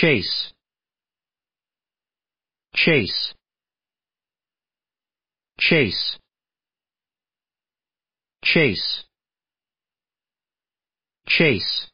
chase chase chase chase chase